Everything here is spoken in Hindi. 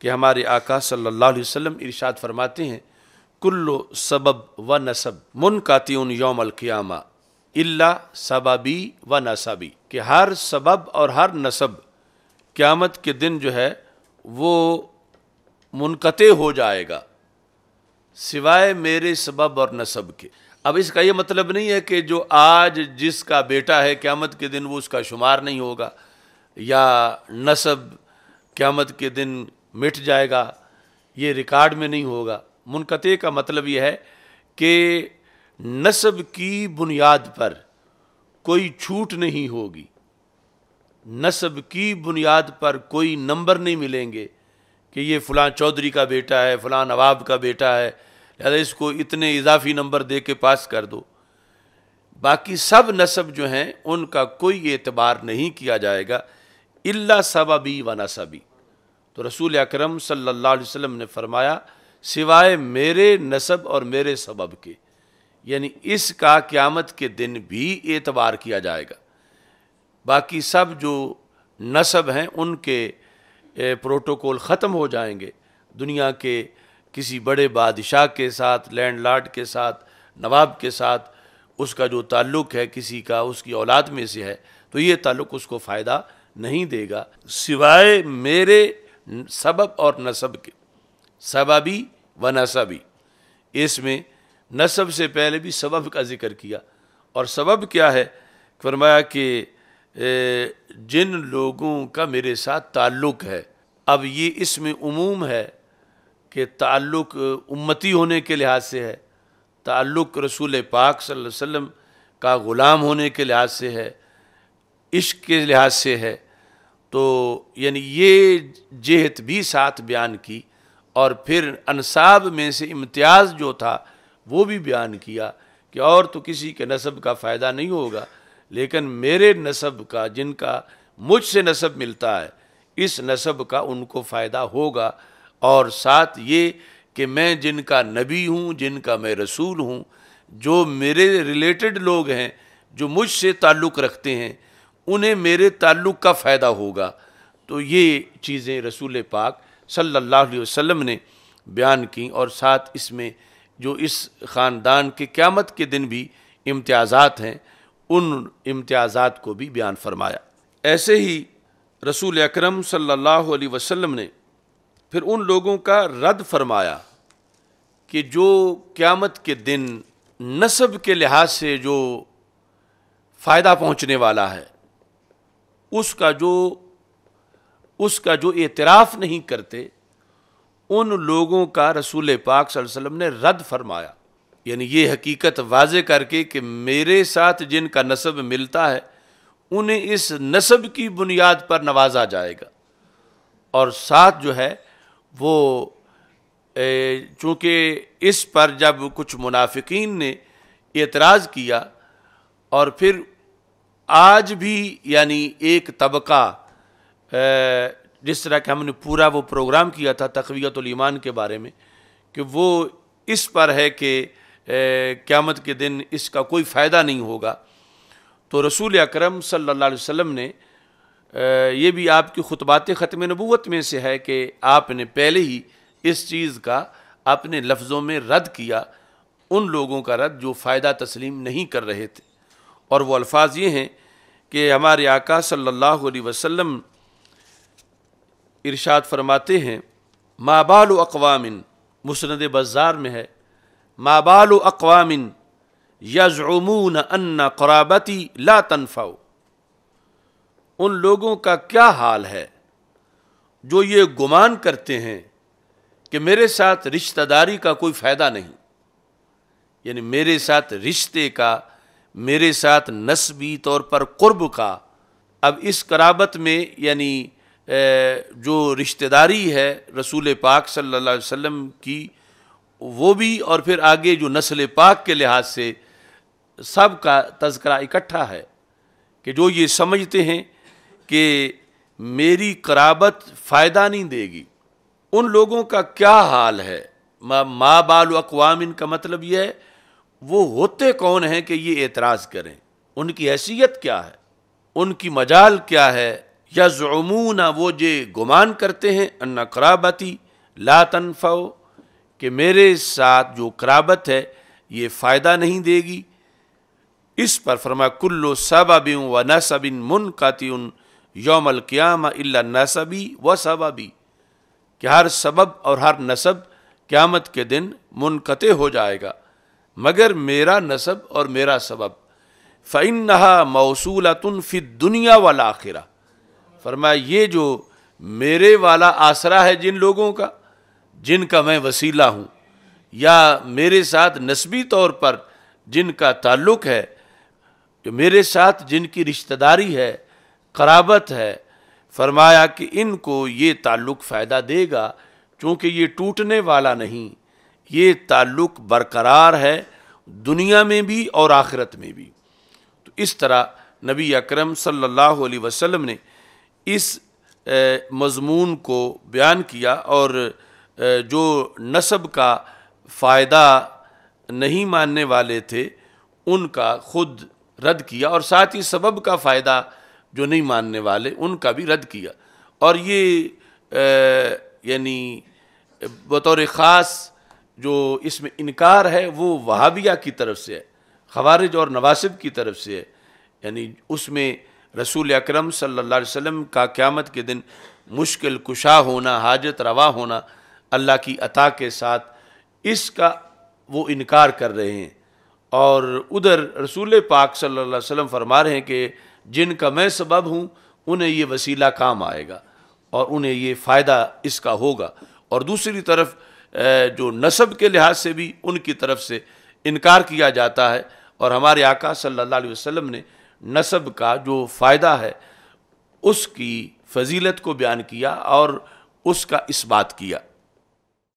कि हमारे आका सल्लल्लाहु अलैहि वसल्लम इरशाद फरमाते हैं कुल्लो सबब व नसब मुन कातियन योम अलक़ियामा इल्ला सबबी व नसबी कि हर सबब और हर नसब क़्यामत के दिन जो है वो मुनक़ हो जाएगा सिवाय मेरे सबब और नसब के अब इसका ये मतलब नहीं है कि जो आज जिसका बेटा है क़्यामत के दिन वो उसका शुमार नहीं होगा या नसब क़्यामत के दिन मिट जाएगा ये रिकॉर्ड में नहीं होगा मुनकते का मतलब यह है कि नस्ब की बुनियाद पर कोई छूट नहीं होगी नस्ब की बुनियाद पर कोई नंबर नहीं मिलेंगे कि ये फ़लाँ चौधरी का बेटा है फ़लाँ नवाब का बेटा है लिहाजा इसको इतने इजाफी नंबर दे के पास कर दो बाकी सब नस्ब जो हैं उनका कोई एतबार नहीं किया जाएगा इल्ला सबाबी व नसबी तो रसूल अक्रम सल्ला वसम ने फरमाया सिवाय मेरे नसब और मेरे सबब के यानी इसका क़्यामत के दिन भी एतबार किया जाएगा बाकी सब जो नसब हैं उनके प्रोटोकॉल ख़त्म हो जाएंगे दुनिया के किसी बड़े बादशाह के साथ लैंड के साथ नवाब के साथ उसका जो ताल्लुक़ है किसी का उसकी औलाद में से है तो ये ताल्लुक़ उसको फ़ायदा नहीं देगा सिवाय मेरे सबब और नसब के सबबी व नसबी इसमें नसब से पहले भी सबब का जिक्र किया और सबब क्या है फरमाया कि जिन लोगों का मेरे साथ ताल्लुक़ है अब ये इसमें उमूम है कि ताल्लुक़ उम्मती होने के लिहाज से है ताल्लुक़ रसूल पाक सल्लल्लाहु अलैहि वसल्लम का ग़ुलाम होने के लिहाज से है इश्क के लिहाज से है तो यानी ये जेहत भी साथ बयान की और फिर अनसाब में से इम्तियाज़ जो था वो भी बयान किया कि और तो किसी के नसब का फ़ायदा नहीं होगा लेकिन मेरे नसब का जिनका मुझसे नसब मिलता है इस नसब का उनको फ़ायदा होगा और साथ ये कि मैं जिनका नबी हूँ जिनका मैं रसूल हूँ जो मेरे रिलेटेड लोग हैं जो मुझसे ताल्लुक़ रखते हैं उन्हें मेरे ताल्लुक़ का फ़ायदा होगा तो ये चीज़ें रसूल पाक सल्लल्लाहु अलैहि वसल्लम ने बयान की और साथ इसमें जो इस ख़ानदान के क़्यामत के दिन भी इम्तियाज़ात हैं उन इम्तियाज़ात को भी बयान फरमाया ऐसे ही रसूल अकरम सल्लल्लाहु अलैहि वसल्लम ने फिर उन लोगों का रद्द फरमाया कि जो क़्यामत के दिन नस्ब के लिहाज से जो फ़ायदा पहुँचने वाला है उसका जो उसका जो एतराफ़ नहीं करते उन लोगों का रसूल पाक वसल्लम ने रद्द फरमाया यानी ये हकीकत वाज करके कि मेरे साथ जिनका नसब मिलता है उन्हें इस नसब की बुनियाद पर नवाजा जाएगा और साथ जो है वो चूँकि इस पर जब कुछ मुनाफिकीन ने एतराज़ किया और फिर आज भी यानी एक तबका जिस तरह के हमने पूरा वो प्रोग्राम किया था ईमान के बारे में कि वो इस पर है कि क़्यामत के दिन इसका कोई फ़ायदा नहीं होगा तो रसूल अकरम सल्ला वम ने ये भी आपकी खुतबात ख़त्म नबूत में से है कि आपने पहले ही इस चीज़ का अपने लफ्ज़ों में रद्द किया उन लोगों का रद्द जो फ़ायदा तस्लीम नहीं कर रहे थे और वो अल्फाज ये हैं कि हमारे आका सल्लल्लाहु अलैहि वसल्लम इरशाद फरमाते हैं माबाल अकवामिन मुसनद बाज़ार में है माबाल अकवामिन यजमून अन्ना कराबती ला तनफ़ाओ उन लोगों का क्या हाल है जो ये गुमान करते हैं कि मेरे साथ रिश्तेदारी का कोई फ़ायदा नहीं यानी मेरे साथ रिश्ते का मेरे साथ नस्बी तौर पर कुर्ब का अब इस कराबत में यानी जो रिश्तेदारी है रसूल पाक सल्लल्लाहु अलैहि वसल्लम की वो भी और फिर आगे जो नस्ल पाक के लिहाज से सब का तस्करा इकट्ठा है कि जो ये समझते हैं कि मेरी कराबत फ़ायदा नहीं देगी उन लोगों का क्या हाल है माँ मा बाल अकवाम इनका मतलब यह है वो होते कौन हैं कि ये एतराज़ करें उनकी हैसियत क्या है उनकी मजाल क्या है या जमूना वो जे गुमान करते हैं अन्ना कराबती ला तनफाओ कि मेरे साथ जो कराबत है ये फ़ायदा नहीं देगी इस पर फरमा कुल्लो सबब व नसबिन मुन उन योमल क़्याम इल्ला नसबी व सबाबी कि हर सबब और हर नसब क़्यामत के दिन मुनक़ हो जाएगा मगर मेरा नसब और मेरा सबब फ़ैन नहा मौसूलतन फिर दुनिया वाला आखिरा फरमाया ये जो मेरे वाला आसरा है जिन लोगों का जिनका मैं वसीला हूँ या मेरे साथ नस्बी तौर पर जिनका ताल्लुक है जो मेरे साथ जिनकी रिश्तेदारी है कराबत है फरमाया कि इनको ये ताल्लुक़ फ़ायदा देगा चूँकि ये टूटने वाला नहीं ये ताल्लुक बरकरार है दुनिया में भी और आखिरत में भी तो इस तरह नबी अकरम सल्लल्लाहु अलैहि वसल्लम ने इस मजमून को बयान किया और जो नस्ब का फ़ायदा नहीं मानने वाले थे उनका खुद रद्द किया और साथ ही सबब का फ़ायदा जो नहीं मानने वाले उनका भी रद्द किया और ये यानी बतौर ख़ास जो इसमें इनकार है वो वहाबिया की तरफ से है खवारिज और नवासिब की तरफ से है यानी उसमें रसूल अक्रम सल्लाम का क़्यामत के दिन मुश्किल कुशा होना हाजत रवा होना अल्लाह की अता के साथ इसका वो इनकार कर रहे हैं और उधर रसूल पाक सल्ला अलैहि फरमा रहे हैं कि जिनका मैं सबब हूँ उन्हें ये वसीला काम आएगा और उन्हें ये फ़ायदा इसका होगा और दूसरी तरफ जो नस्ब के लिहाज से भी उनकी तरफ से इनकार किया जाता है और हमारे आका सल्लल्लाहु अलैहि वसल्लम ने नस्ब का जो फ़ायदा है उसकी फजीलत को बयान किया और उसका इस्बात किया